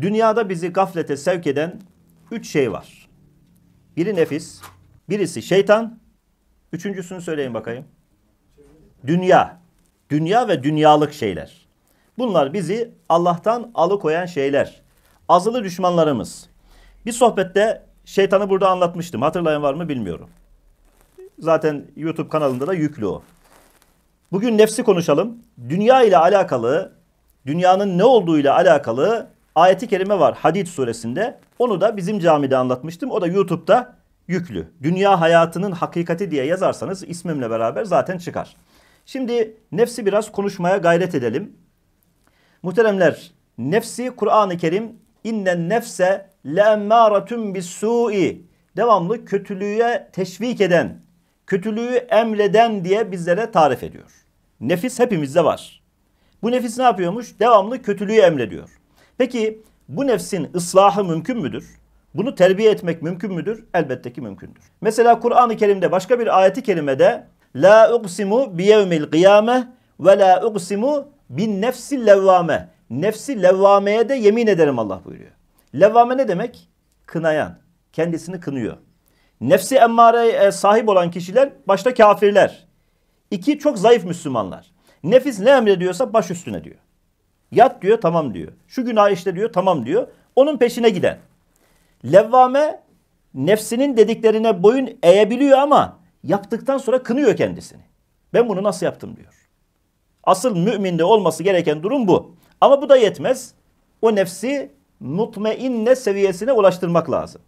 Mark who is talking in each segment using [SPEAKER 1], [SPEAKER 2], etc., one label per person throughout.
[SPEAKER 1] Dünyada bizi gaflete sevk eden üç şey var. Biri nefis, birisi şeytan, üçüncüsünü söyleyin bakayım. Dünya. Dünya ve dünyalık şeyler. Bunlar bizi Allah'tan alıkoyan şeyler. Azılı düşmanlarımız. Bir sohbette şeytanı burada anlatmıştım. Hatırlayan var mı bilmiyorum. Zaten YouTube kanalında da yüklü o. Bugün nefsi konuşalım. Dünya ile alakalı, dünyanın ne olduğu ile alakalı ayeti kerime var Hadid suresinde. Onu da bizim camide anlatmıştım. O da YouTube'da yüklü. Dünya hayatının hakikati diye yazarsanız ismimle beraber zaten çıkar. Şimdi nefsi biraz konuşmaya gayret edelim. Muhteremler nefsi Kur'an-ı Kerim innen nefse leemmâratun su'i devamlı kötülüğe teşvik eden, kötülüğü emreden diye bizlere tarif ediyor. Nefis hepimizde var. Bu nefis ne yapıyormuş? Devamlı kötülüğü emrediyor. Peki bu nefsin ıslahı mümkün müdür? Bunu terbiye etmek mümkün müdür? Elbette ki mümkündür. Mesela Kur'an-ı Kerim'de başka bir ayeti kerimede La uqsimu bi yevmil kıyame ve la uqsimu bin nefsi levvame. Nefsi levvameye de yemin ederim Allah buyuruyor. Levvame ne demek? Kınayan. Kendisini kınıyor. Nefsi emmareye sahip olan kişiler başta kafirler. İki çok zayıf Müslümanlar. Nefis ne emrediyorsa baş üstüne diyor. Yat diyor tamam diyor. Şu günah işte diyor tamam diyor. Onun peşine giden. Levvame nefsinin dediklerine boyun eğebiliyor ama yaptıktan sonra kınıyor kendisini. Ben bunu nasıl yaptım diyor. Asıl müminde olması gereken durum bu. Ama bu da yetmez. O nefsi mutmainne seviyesine ulaştırmak lazım.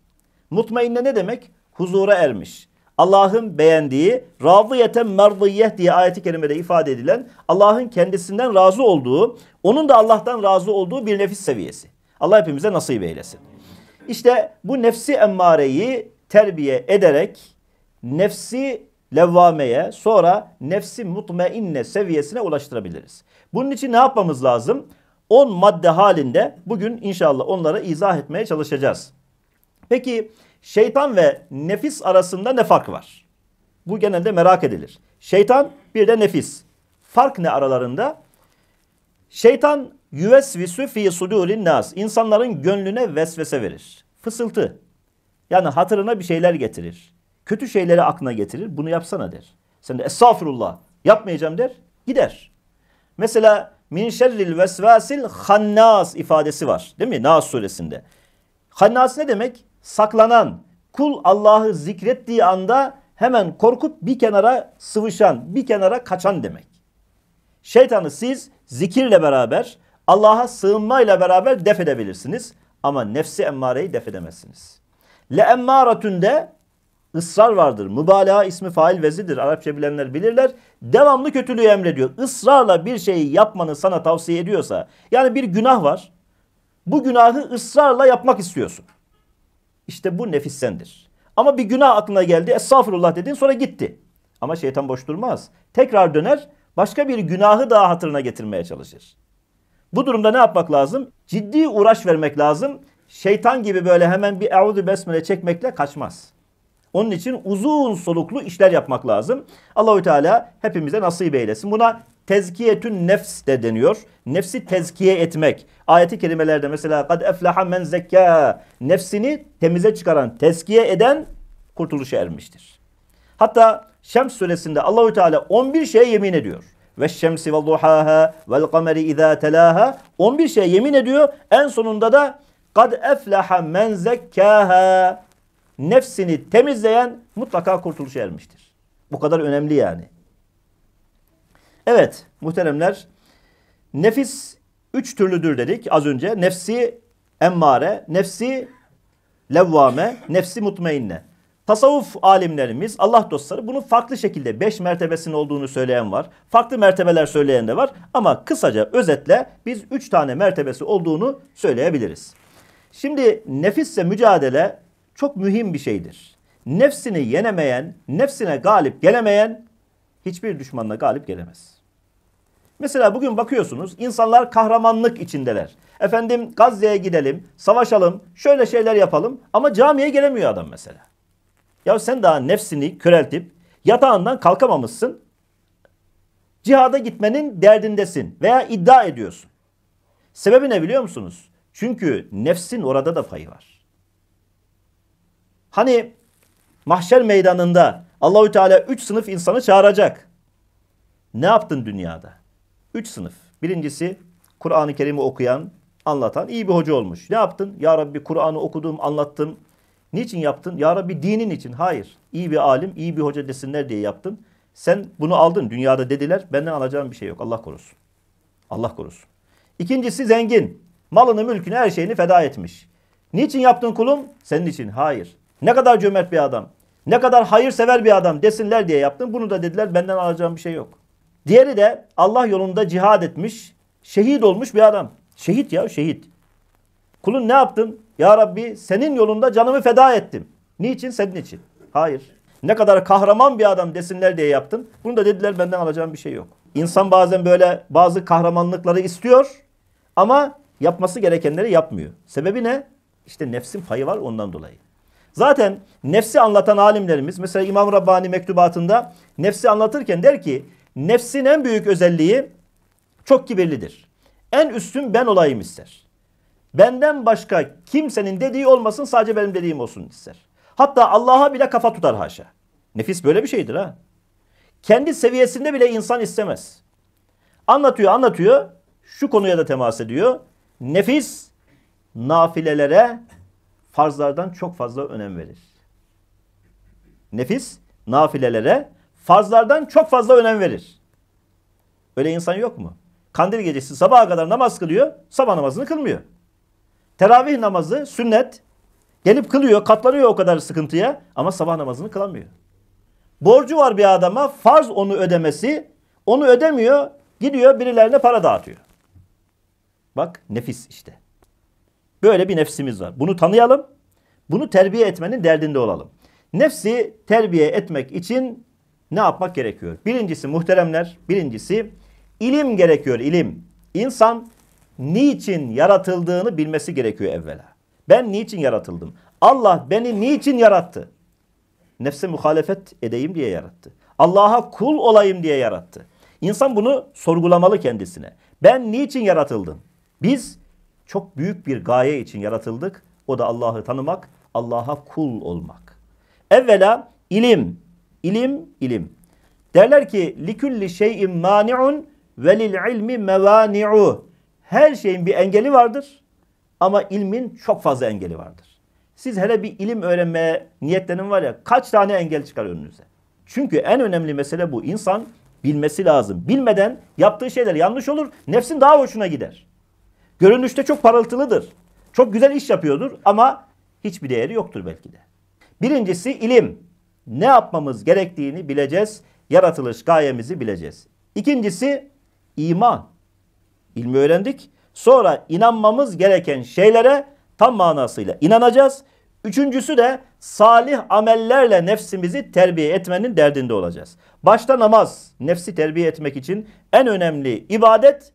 [SPEAKER 1] Mutmainne ne demek? Huzura ermiş. Allah'ın beğendiği, razıyeten merdiyeh diye ayeti kerimede ifade edilen Allah'ın kendisinden razı olduğu, onun da Allah'tan razı olduğu bir nefis seviyesi. Allah hepimize nasip eylesin. İşte bu nefsi emmareyi terbiye ederek nefsi levvameye sonra nefsi mutmainne seviyesine ulaştırabiliriz. Bunun için ne yapmamız lazım? 10 madde halinde bugün inşallah onlara izah etmeye çalışacağız. Peki Şeytan ve nefis arasında ne fark var? Bu genelde merak edilir. Şeytan bir de nefis. Fark ne aralarında? Şeytan yüvesvisü fi sudurin nas. İnsanların gönlüne vesvese verir. Fısıltı. Yani hatırına bir şeyler getirir. Kötü şeyleri aklına getirir. Bunu yapsana der. Sen de estağfurullah yapmayacağım der. Gider. Mesela min şerril vesvasil hannas ifadesi var. Değil mi? Nas suresinde. Hannas ne demek? saklanan, kul Allah'ı zikrettiği anda hemen korkup bir kenara sıvışan, bir kenara kaçan demek. Şeytanı siz zikirle beraber, Allah'a sığınmayla beraber def edebilirsiniz. Ama nefsi emmareyi def edemezsiniz. Le emmaratünde ısrar vardır. Mübalağa ismi fail vezidir. Arapça bilenler bilirler. Devamlı kötülüğü emrediyor. Israrla bir şeyi yapmanı sana tavsiye ediyorsa, yani bir günah var. Bu günahı ısrarla yapmak istiyorsun. İşte bu nefis sendir. Ama bir günah aklına geldi. Estağfurullah dedin sonra gitti. Ama şeytan boş durmaz. Tekrar döner başka bir günahı daha hatırına getirmeye çalışır. Bu durumda ne yapmak lazım? Ciddi uğraş vermek lazım. Şeytan gibi böyle hemen bir Euzu Besmele çekmekle kaçmaz. Onun için uzun soluklu işler yapmak lazım. Allahü Teala hepimize nasip eylesin. Buna Tezkiyetün nefs de deniyor. Nefsi tezkiye etmek. Ayeti kelimelerde mesela kad eflaha men zekka. Nefsini temize çıkaran, tezkiye eden kurtuluşa ermiştir. Hatta Şems suresinde Allahü Teala 11 şeye yemin ediyor. Ve şemsi ve duhaha vel kameri izâ telâha. 11 şeye yemin ediyor. En sonunda da kad eflaha men zekkâha. Nefsini temizleyen mutlaka kurtuluşa ermiştir. Bu kadar önemli yani. Evet muhteremler nefis üç türlüdür dedik az önce. Nefsi emmare, nefsi levvame, nefsi mutmainne. Tasavvuf alimlerimiz, Allah dostları bunu farklı şekilde beş mertebesinin olduğunu söyleyen var. Farklı mertebeler söyleyen de var. Ama kısaca özetle biz üç tane mertebesi olduğunu söyleyebiliriz. Şimdi nefisle mücadele çok mühim bir şeydir. Nefsini yenemeyen, nefsine galip gelemeyen hiçbir düşmanla galip gelemez. Mesela bugün bakıyorsunuz insanlar kahramanlık içindeler. Efendim Gazze'ye gidelim, savaşalım, şöyle şeyler yapalım ama camiye gelemiyor adam mesela. Ya sen daha nefsini köreltip yatağından kalkamamışsın. Cihada gitmenin derdindesin veya iddia ediyorsun. Sebebi ne biliyor musunuz? Çünkü nefsin orada da payı var. Hani mahşer meydanında Allahü Teala üç sınıf insanı çağıracak. Ne yaptın dünyada? Üç sınıf. Birincisi Kur'an-ı Kerim'i okuyan, anlatan iyi bir hoca olmuş. Ne yaptın? Ya Rabbi Kur'an'ı okudum, anlattım. Niçin yaptın? Ya Rabbi dinin için. Hayır. İyi bir alim, iyi bir hoca desinler diye yaptın. Sen bunu aldın. Dünyada dediler. Benden alacağım bir şey yok. Allah korusun. Allah korusun. İkincisi zengin. Malını, mülkünü, her şeyini feda etmiş. Niçin yaptın kulum? Senin için. Hayır. Ne kadar cömert bir adam. Ne kadar hayırsever bir adam desinler diye yaptın. Bunu da dediler benden alacağım bir şey yok. Diğeri de Allah yolunda cihad etmiş, şehit olmuş bir adam. Şehit ya şehit. Kulun ne yaptın? Ya Rabbi senin yolunda canımı feda ettim. Niçin? Senin için. Hayır. Ne kadar kahraman bir adam desinler diye yaptın? Bunu da dediler benden alacağım bir şey yok. İnsan bazen böyle bazı kahramanlıkları istiyor ama yapması gerekenleri yapmıyor. Sebebi ne? İşte nefsin payı var ondan dolayı. Zaten nefsi anlatan alimlerimiz mesela İmam Rabbani mektubatında nefsi anlatırken der ki Nefsin en büyük özelliği çok kibirlidir. En üstün ben olayım ister. Benden başka kimsenin dediği olmasın sadece benim dediğim olsun ister. Hatta Allah'a bile kafa tutar haşa. Nefis böyle bir şeydir ha. Kendi seviyesinde bile insan istemez. Anlatıyor anlatıyor. Şu konuya da temas ediyor. Nefis nafilelere farzlardan çok fazla önem verir. Nefis nafilelere farzlardan çok fazla önem verir. Öyle insan yok mu? Kandil gecesi sabaha kadar namaz kılıyor, sabah namazını kılmıyor. Teravih namazı sünnet gelip kılıyor, katlanıyor o kadar sıkıntıya ama sabah namazını kılamıyor. Borcu var bir adama, farz onu ödemesi, onu ödemiyor, gidiyor birilerine para dağıtıyor. Bak nefis işte. Böyle bir nefsimiz var. Bunu tanıyalım. Bunu terbiye etmenin derdinde olalım. Nefsi terbiye etmek için ne yapmak gerekiyor? Birincisi muhteremler, birincisi ilim gerekiyor ilim. İnsan niçin yaratıldığını bilmesi gerekiyor evvela. Ben niçin yaratıldım? Allah beni niçin yarattı? Nefse muhalefet edeyim diye yarattı. Allah'a kul olayım diye yarattı. İnsan bunu sorgulamalı kendisine. Ben niçin yaratıldım? Biz çok büyük bir gaye için yaratıldık. O da Allah'ı tanımak, Allah'a kul olmak. Evvela ilim, İlim, ilim. Derler ki likülli şeyin mani'un ve lil ilmi mevani'u. Her şeyin bir engeli vardır ama ilmin çok fazla engeli vardır. Siz hele bir ilim öğrenmeye niyetlenin var ya kaç tane engel çıkar önünüze. Çünkü en önemli mesele bu. İnsan bilmesi lazım. Bilmeden yaptığı şeyler yanlış olur. Nefsin daha hoşuna gider. Görünüşte çok parıltılıdır. Çok güzel iş yapıyordur ama hiçbir değeri yoktur belki de. Birincisi ilim ne yapmamız gerektiğini bileceğiz. Yaratılış gayemizi bileceğiz. İkincisi iman. İlmi öğrendik. Sonra inanmamız gereken şeylere tam manasıyla inanacağız. Üçüncüsü de salih amellerle nefsimizi terbiye etmenin derdinde olacağız. Başta namaz, nefsi terbiye etmek için en önemli ibadet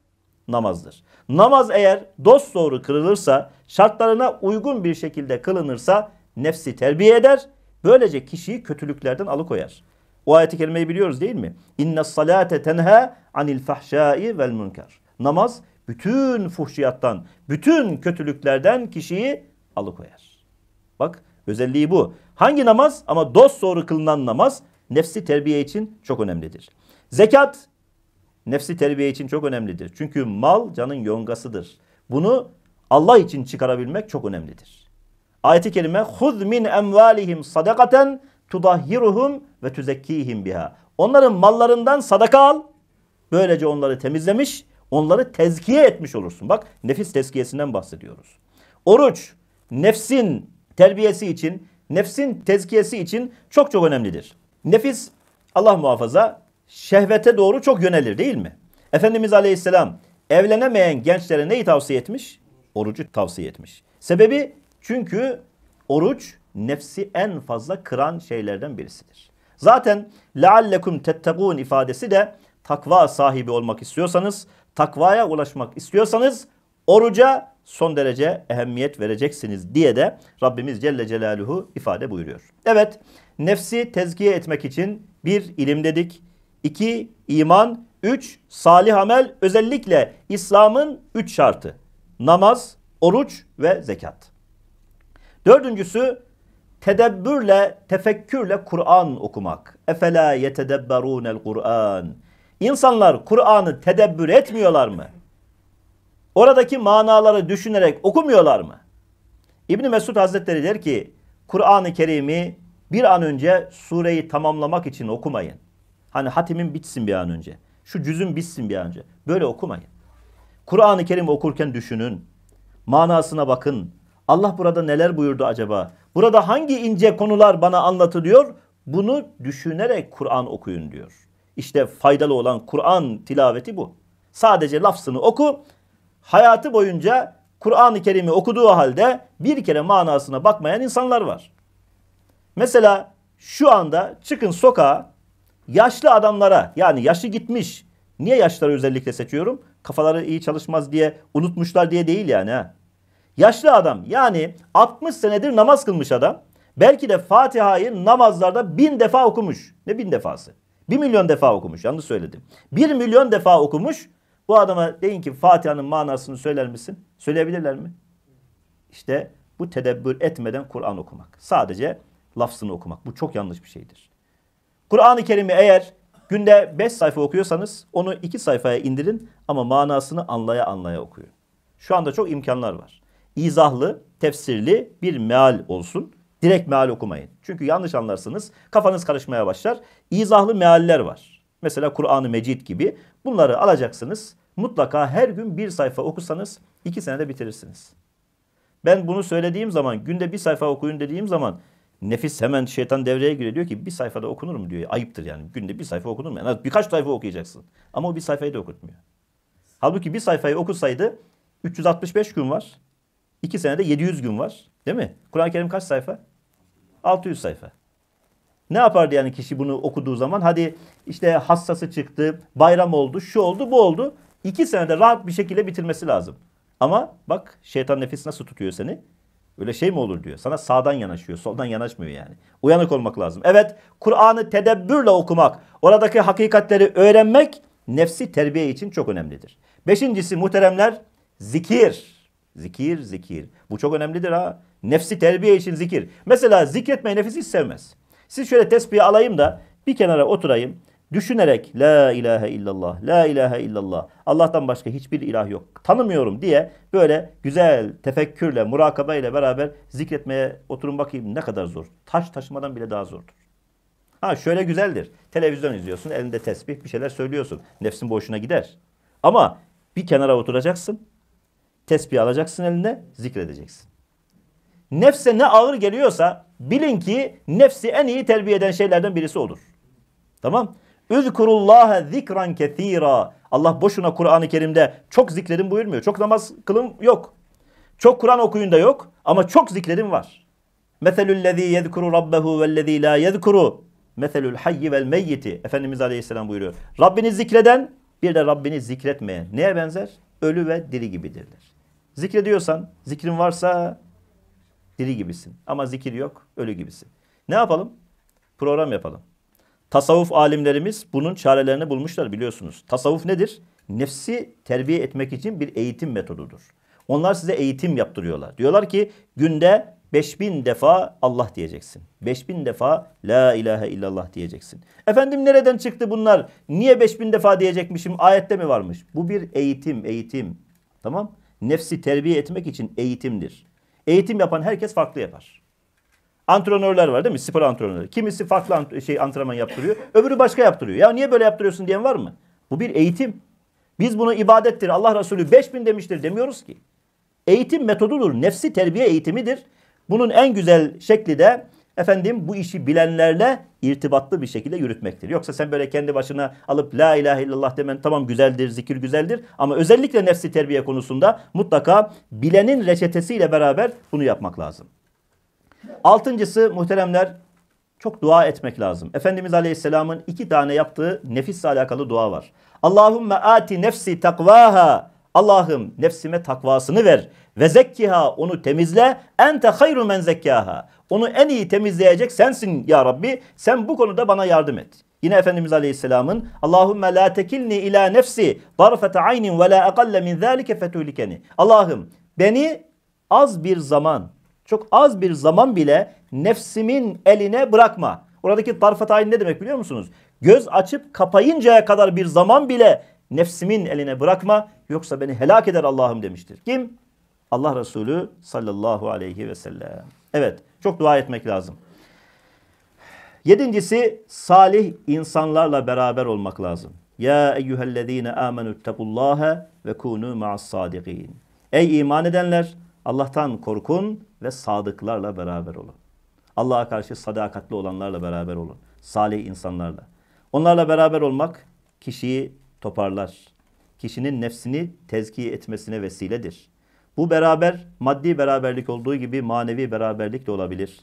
[SPEAKER 1] namazdır. Namaz eğer dost doğru kırılırsa, şartlarına uygun bir şekilde kılınırsa nefsi terbiye eder Böylece kişiyi kötülüklerden alıkoyar. O ayeti kelimeyi biliyoruz değil mi? İnne salate tenha anil fahşai vel münker. Namaz bütün fuhşiyattan, bütün kötülüklerden kişiyi alıkoyar. Bak özelliği bu. Hangi namaz? Ama dost doğru kılınan namaz nefsi terbiye için çok önemlidir. Zekat nefsi terbiye için çok önemlidir. Çünkü mal canın yongasıdır. Bunu Allah için çıkarabilmek çok önemlidir ayet kelime, kerime huz min emvalihim sadakaten tudahhiruhum ve tuzekkihim biha. Onların mallarından sadaka al. Böylece onları temizlemiş, onları tezkiye etmiş olursun. Bak nefis tezkiyesinden bahsediyoruz. Oruç nefsin terbiyesi için, nefsin tezkiyesi için çok çok önemlidir. Nefis Allah muhafaza şehvete doğru çok yönelir değil mi? Efendimiz Aleyhisselam evlenemeyen gençlere neyi tavsiye etmiş? Orucu tavsiye etmiş. Sebebi çünkü oruç nefsi en fazla kıran şeylerden birisidir. Zaten leallekum tettegûn ifadesi de takva sahibi olmak istiyorsanız, takvaya ulaşmak istiyorsanız oruca son derece ehemmiyet vereceksiniz diye de Rabbimiz Celle Celaluhu ifade buyuruyor. Evet, nefsi tezkiye etmek için bir ilim dedik, iki iman, üç salih amel özellikle İslam'ın üç şartı namaz, oruç ve zekat. Dördüncüsü tedebbürle, tefekkürle Kur'an okumak. Efela yetedebberunel Kur'an. İnsanlar Kur'an'ı tedebbür etmiyorlar mı? Oradaki manaları düşünerek okumuyorlar mı? İbni Mesud Hazretleri der ki Kur'an-ı Kerim'i bir an önce sureyi tamamlamak için okumayın. Hani hatimin bitsin bir an önce. Şu cüzün bitsin bir an önce. Böyle okumayın. Kur'an-ı Kerim okurken düşünün. Manasına bakın. Allah burada neler buyurdu acaba? Burada hangi ince konular bana anlatılıyor? Bunu düşünerek Kur'an okuyun diyor. İşte faydalı olan Kur'an tilaveti bu. Sadece lafzını oku. Hayatı boyunca Kur'an-ı Kerim'i okuduğu halde bir kere manasına bakmayan insanlar var. Mesela şu anda çıkın sokağa yaşlı adamlara yani yaşı gitmiş. Niye yaşları özellikle seçiyorum? Kafaları iyi çalışmaz diye unutmuşlar diye değil yani ha. Yaşlı adam yani 60 senedir namaz kılmış adam belki de Fatiha'yı namazlarda bin defa okumuş. Ne bin defası? Bir milyon defa okumuş yanlış söyledim. Bir milyon defa okumuş. Bu adama deyin ki Fatiha'nın manasını söyler misin? Söyleyebilirler mi? İşte bu tedebbür etmeden Kur'an okumak. Sadece lafzını okumak. Bu çok yanlış bir şeydir. Kur'an-ı Kerim'i eğer günde 5 sayfa okuyorsanız onu 2 sayfaya indirin ama manasını anlaya anlaya okuyun. Şu anda çok imkanlar var izahlı, tefsirli bir meal olsun. Direkt meal okumayın. Çünkü yanlış anlarsınız kafanız karışmaya başlar. İzahlı mealler var. Mesela Kur'an-ı Mecid gibi. Bunları alacaksınız. Mutlaka her gün bir sayfa okusanız iki senede bitirirsiniz. Ben bunu söylediğim zaman günde bir sayfa okuyun dediğim zaman nefis hemen şeytan devreye giriyor. Diyor ki bir sayfada okunur mu diyor. Ayıptır yani. Günde bir sayfa okunur mu? Yani birkaç sayfa okuyacaksın. Ama o bir sayfayı da okutmuyor. Halbuki bir sayfayı okusaydı 365 gün var. 2 senede 700 gün var. Değil mi? Kur'an-ı Kerim kaç sayfa? 600 sayfa. Ne yapardı yani kişi bunu okuduğu zaman? Hadi işte hassası çıktı, bayram oldu, şu oldu, bu oldu. İki senede rahat bir şekilde bitirmesi lazım. Ama bak şeytan nefis nasıl tutuyor seni? Öyle şey mi olur diyor. Sana sağdan yanaşıyor, soldan yanaşmıyor yani. Uyanık olmak lazım. Evet, Kur'an'ı tedebbürle okumak, oradaki hakikatleri öğrenmek nefsi terbiye için çok önemlidir. Beşincisi muhteremler zikir. Zikir, zikir. Bu çok önemlidir ha. Nefsi terbiye için zikir. Mesela zikretmeyi nefis hiç sevmez. Siz şöyle tesbihi alayım da bir kenara oturayım. Düşünerek la ilahe illallah, la ilahe illallah, Allah'tan başka hiçbir ilah yok, tanımıyorum diye böyle güzel tefekkürle, murakaba beraber zikretmeye oturun bakayım ne kadar zor. Taş taşımadan bile daha zordur. Ha şöyle güzeldir. Televizyon izliyorsun, elinde tesbih bir şeyler söylüyorsun. Nefsin boşuna gider. Ama bir kenara oturacaksın, tesbih alacaksın eline zikredeceksin. Nefse ne ağır geliyorsa bilin ki nefsi en iyi terbiye eden şeylerden birisi olur. Tamam? Üzkurullaha zikran kethira. Allah boşuna Kur'an-ı Kerim'de çok zikredin buyurmuyor. Çok namaz kılın yok. Çok Kur'an okuyun da yok ama çok zikredin var. Meselul lezî yezkuru rabbehu vellezî la yezkuru. Meselul hayyi vel meyyiti. Efendimiz Aleyhisselam buyuruyor. Rabbini zikreden bir de Rabbini zikretmeyen neye benzer? Ölü ve diri gibidirler. Zikrediyorsan, zikrin varsa diri gibisin. Ama zikir yok, ölü gibisin. Ne yapalım? Program yapalım. Tasavvuf alimlerimiz bunun çarelerini bulmuşlar biliyorsunuz. Tasavvuf nedir? Nefsi terbiye etmek için bir eğitim metodudur. Onlar size eğitim yaptırıyorlar. Diyorlar ki günde 5000 defa Allah diyeceksin. 5000 defa la ilahe illallah diyeceksin. Efendim nereden çıktı bunlar? Niye 5000 defa diyecekmişim? Ayette mi varmış? Bu bir eğitim, eğitim. Tamam? nefsi terbiye etmek için eğitimdir. Eğitim yapan herkes farklı yapar. Antrenörler var değil mi? Spor antrenörleri. Kimisi farklı ant şey antrenman yaptırıyor, öbürü başka yaptırıyor. Ya niye böyle yaptırıyorsun diyen var mı? Bu bir eğitim. Biz bunu ibadettir. Allah Resulü 5000 demiştir demiyoruz ki. Eğitim metodudur. Nefsi terbiye eğitimidir. Bunun en güzel şekli de efendim bu işi bilenlerle irtibatlı bir şekilde yürütmektir. Yoksa sen böyle kendi başına alıp la ilahe illallah demen tamam güzeldir, zikir güzeldir ama özellikle nefsi terbiye konusunda mutlaka bilenin reçetesiyle beraber bunu yapmak lazım. Altıncısı muhteremler çok dua etmek lazım. Efendimiz Aleyhisselam'ın iki tane yaptığı nefisle alakalı dua var. Allahümme ati nefsi takvaha. Allah'ım nefsime takvasını ver. Ve zekkiha onu temizle. Ente hayru men zekkaha. Onu en iyi temizleyecek sensin ya Rabbi. Sen bu konuda bana yardım et. Yine Efendimiz Aleyhisselam'ın Allahümme la tekilni ila nefsi darfete aynin ve la ekalle min zâlike fetûlikeni. Allah'ım beni az bir zaman, çok az bir zaman bile nefsimin eline bırakma. Oradaki darfet ayn ne demek biliyor musunuz? Göz açıp kapayıncaya kadar bir zaman bile nefsimin eline bırakma yoksa beni helak eder Allah'ım demiştir. Kim? Allah Resulü sallallahu aleyhi ve sellem. Evet çok dua etmek lazım. Yedincisi salih insanlarla beraber olmak lazım. Ya eyyühellezine amenüttekullâhe ve kunu ma'as-sadikin. Ey iman edenler Allah'tan korkun ve sadıklarla beraber olun. Allah'a karşı sadakatli olanlarla beraber olun. Salih insanlarla. Onlarla beraber olmak kişiyi toparlar. Kişinin nefsini tezkiye etmesine vesiledir. Bu beraber maddi beraberlik olduğu gibi manevi beraberlik de olabilir.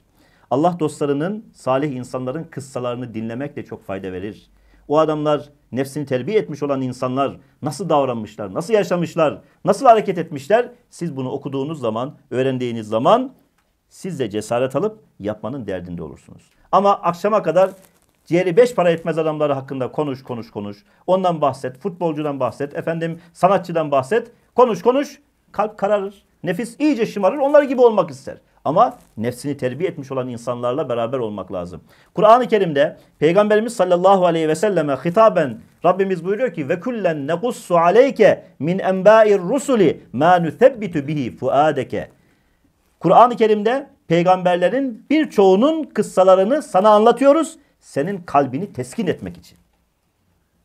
[SPEAKER 1] Allah dostlarının, salih insanların kıssalarını dinlemek de çok fayda verir. O adamlar nefsini terbiye etmiş olan insanlar nasıl davranmışlar, nasıl yaşamışlar, nasıl hareket etmişler? Siz bunu okuduğunuz zaman, öğrendiğiniz zaman siz de cesaret alıp yapmanın derdinde olursunuz. Ama akşama kadar ciğeri beş para etmez adamları hakkında konuş konuş konuş. Ondan bahset, futbolcudan bahset, efendim sanatçıdan bahset. Konuş konuş kalp kararır. Nefis iyice şımarır. Onlar gibi olmak ister. Ama nefsini terbiye etmiş olan insanlarla beraber olmak lazım. Kur'an-ı Kerim'de Peygamberimiz sallallahu aleyhi ve selleme hitaben Rabbimiz buyuruyor ki ve kullen nekussu aleyke min enba'ir rusuli ma nusabbitu bihi fuadeke. Kur'an-ı Kerim'de peygamberlerin birçoğunun kıssalarını sana anlatıyoruz senin kalbini teskin etmek için.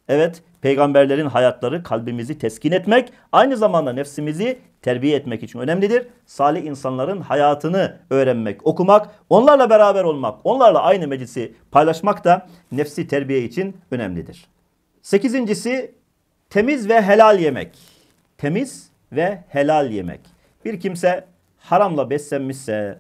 [SPEAKER 1] Evet Peygamberlerin hayatları kalbimizi teskin etmek, aynı zamanda nefsimizi terbiye etmek için önemlidir. Salih insanların hayatını öğrenmek, okumak, onlarla beraber olmak, onlarla aynı meclisi paylaşmak da nefsi terbiye için önemlidir. Sekizincisi temiz ve helal yemek. Temiz ve helal yemek. Bir kimse haramla beslenmişse,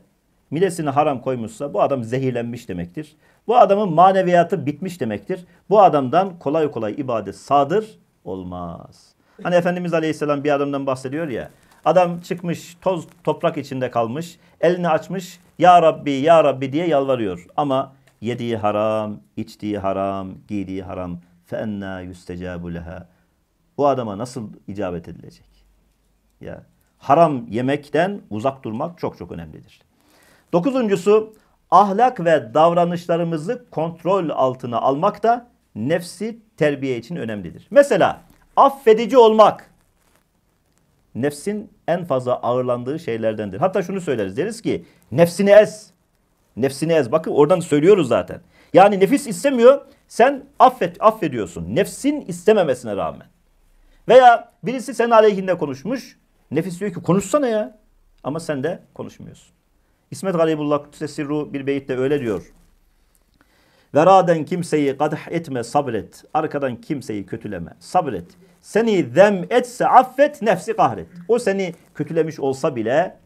[SPEAKER 1] midesini haram koymuşsa bu adam zehirlenmiş demektir. Bu adamın maneviyatı bitmiş demektir. Bu adamdan kolay kolay ibadet sadır olmaz. Hani Efendimiz Aleyhisselam bir adamdan bahsediyor ya. Adam çıkmış toz toprak içinde kalmış. Elini açmış. Ya Rabbi ya Rabbi diye yalvarıyor. Ama yediği haram, içtiği haram, giydiği haram. فَاَنَّا يُسْتَجَابُ لَهَا Bu adama nasıl icabet edilecek? Ya haram yemekten uzak durmak çok çok önemlidir. Dokuzuncusu ahlak ve davranışlarımızı kontrol altına almak da nefsi terbiye için önemlidir. Mesela affedici olmak nefsin en fazla ağırlandığı şeylerdendir. Hatta şunu söyleriz deriz ki nefsini ez. Nefsini ez. Bakın oradan söylüyoruz zaten. Yani nefis istemiyor. Sen affet, affediyorsun. Nefsin istememesine rağmen. Veya birisi senin aleyhinde konuşmuş. Nefis diyor ki konuşsana ya. Ama sen de konuşmuyorsun. İsmet Galibullah Kutsesirru bir beyitte öyle diyor. Veraden kimseyi kadh etme sabret. Arkadan kimseyi kötüleme sabret. Seni zem etse affet nefsi kahret. O seni kötülemiş olsa bile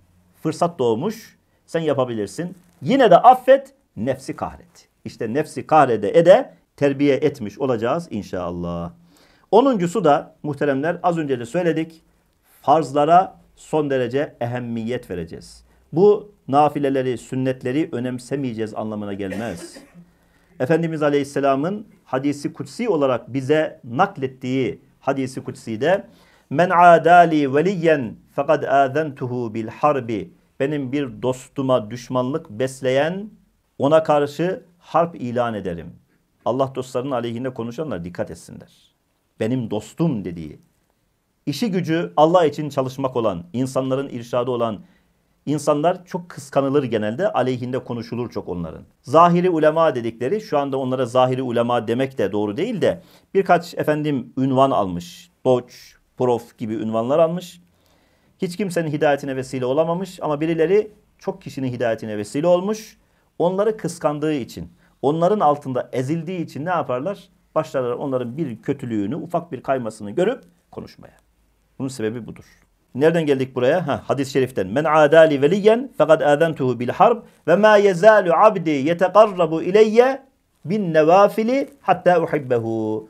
[SPEAKER 1] fırsat doğmuş. Sen yapabilirsin. Yine de affet nefsi kahret. İşte nefsi kahrede ede terbiye etmiş olacağız inşallah. Onuncusu da muhteremler az önce de söyledik. Farzlara son derece ehemmiyet vereceğiz. Bu nafileleri, sünnetleri önemsemeyeceğiz anlamına gelmez. Efendimiz Aleyhisselam'ın hadisi kutsi olarak bize naklettiği hadisi kutsi de. Men adali veliyen fakat azentuhu bil harbi benim bir dostuma düşmanlık besleyen ona karşı harp ilan ederim. Allah dostlarının aleyhinde konuşanlar dikkat etsinler. Benim dostum dediği, işi gücü Allah için çalışmak olan, insanların irşadı olan, İnsanlar çok kıskanılır genelde. Aleyhinde konuşulur çok onların. Zahiri ulema dedikleri şu anda onlara zahiri ulema demek de doğru değil de birkaç efendim ünvan almış. Doç, prof gibi ünvanlar almış. Hiç kimsenin hidayetine vesile olamamış ama birileri çok kişinin hidayetine vesile olmuş. Onları kıskandığı için, onların altında ezildiği için ne yaparlar? Başlarlar onların bir kötülüğünü, ufak bir kaymasını görüp konuşmaya. Bunun sebebi budur. Nereden geldik buraya? Ha, hadis-i şeriften. Men adali veliyen fekad azentuhu bil harb ve ma yezalu abdi yetekarrabu ileyye bin nevafili hatta uhibbehu.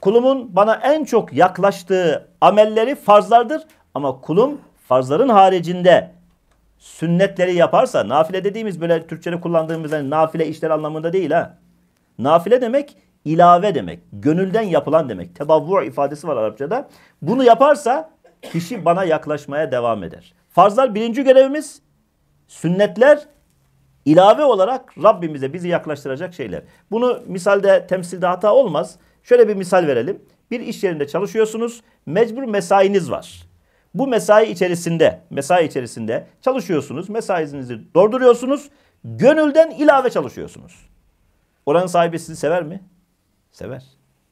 [SPEAKER 1] Kulumun bana en çok yaklaştığı amelleri farzlardır ama kulum farzların haricinde sünnetleri yaparsa nafile dediğimiz böyle Türkçede kullandığımız yani nafile işler anlamında değil ha. Nafile demek ilave demek. Gönülden yapılan demek. Tebavvu ifadesi var Arapçada. Bunu yaparsa kişi bana yaklaşmaya devam eder. Farzlar birinci görevimiz, sünnetler ilave olarak Rabbimize bizi yaklaştıracak şeyler. Bunu misalde temsilde hata olmaz. Şöyle bir misal verelim. Bir iş yerinde çalışıyorsunuz, mecbur mesainiz var. Bu mesai içerisinde, mesai içerisinde çalışıyorsunuz, mesainizi dolduruyorsunuz, gönülden ilave çalışıyorsunuz. Oranın sahibi sizi sever mi? Sever.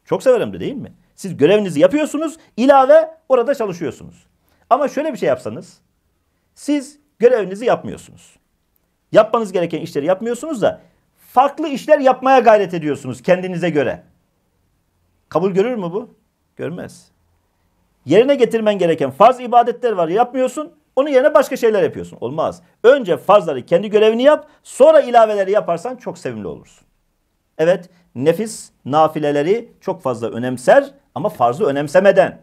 [SPEAKER 1] Çok severim de değil mi? Siz görevinizi yapıyorsunuz, ilave orada çalışıyorsunuz. Ama şöyle bir şey yapsanız, siz görevinizi yapmıyorsunuz. Yapmanız gereken işleri yapmıyorsunuz da farklı işler yapmaya gayret ediyorsunuz kendinize göre. Kabul görür mü bu? Görmez. Yerine getirmen gereken farz ibadetler var yapmıyorsun. Onun yerine başka şeyler yapıyorsun. Olmaz. Önce farzları kendi görevini yap. Sonra ilaveleri yaparsan çok sevimli olursun. Evet nefis nafileleri çok fazla önemser ama farzı önemsemeden.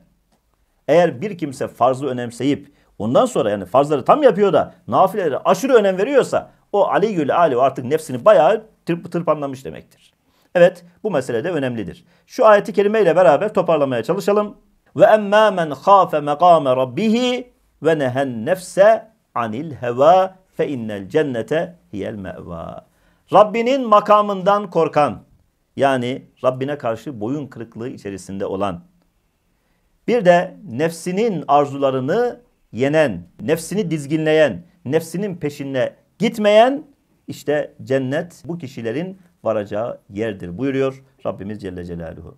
[SPEAKER 1] Eğer bir kimse farzı önemseyip ondan sonra yani farzları tam yapıyor da nafileleri aşırı önem veriyorsa o Ali Gül Ali artık nefsini bayağı tırp, tırpanlamış demektir. Evet bu mesele de önemlidir. Şu ayeti kerimeyle beraber toparlamaya çalışalım. Ve emmâ men khâfe mekâme rabbihi ve nehen nefse anil heva fe innel cennete hiyel meva. Rabbinin makamından korkan, yani Rabbine karşı boyun kırıklığı içerisinde olan. Bir de nefsinin arzularını yenen, nefsini dizginleyen, nefsinin peşinde gitmeyen işte cennet bu kişilerin varacağı yerdir buyuruyor Rabbimiz Celle Celaluhu.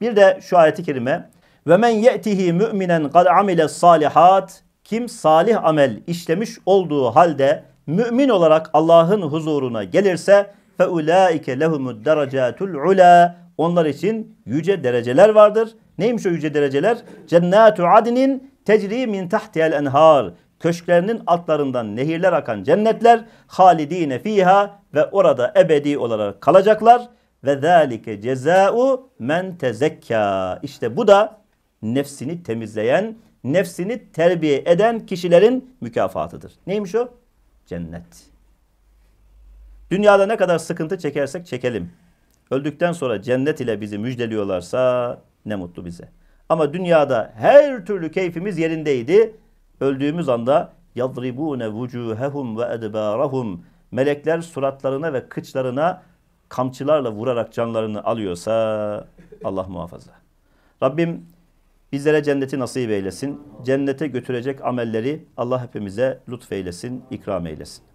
[SPEAKER 1] Bir de şu ayeti kerime ve men ye'tihi müminen kad amile salihat kim salih amel işlemiş olduğu halde mümin olarak Allah'ın huzuruna gelirse fe ulaike lehumud derecatul ula. Onlar için yüce dereceler vardır. Neymiş o yüce dereceler? Cennetu adnin tecri min tahtiyel enhar. Köşklerinin altlarından nehirler akan cennetler halidine fiha ve orada ebedi olarak kalacaklar. Ve zalike cezau men tezekka. İşte bu da nefsini temizleyen, nefsini terbiye eden kişilerin mükafatıdır. Neymiş o? Cennet. Dünyada ne kadar sıkıntı çekersek çekelim. Öldükten sonra cennet ile bizi müjdeliyorlarsa ne mutlu bize. Ama dünyada her türlü keyfimiz yerindeydi. Öldüğümüz anda yadribune vucuhehum ve edbarahum melekler suratlarına ve kıçlarına kamçılarla vurarak canlarını alıyorsa Allah muhafaza. Rabbim bizlere cenneti nasip eylesin. Cennete götürecek amelleri Allah hepimize lütfeylesin, ikram eylesin.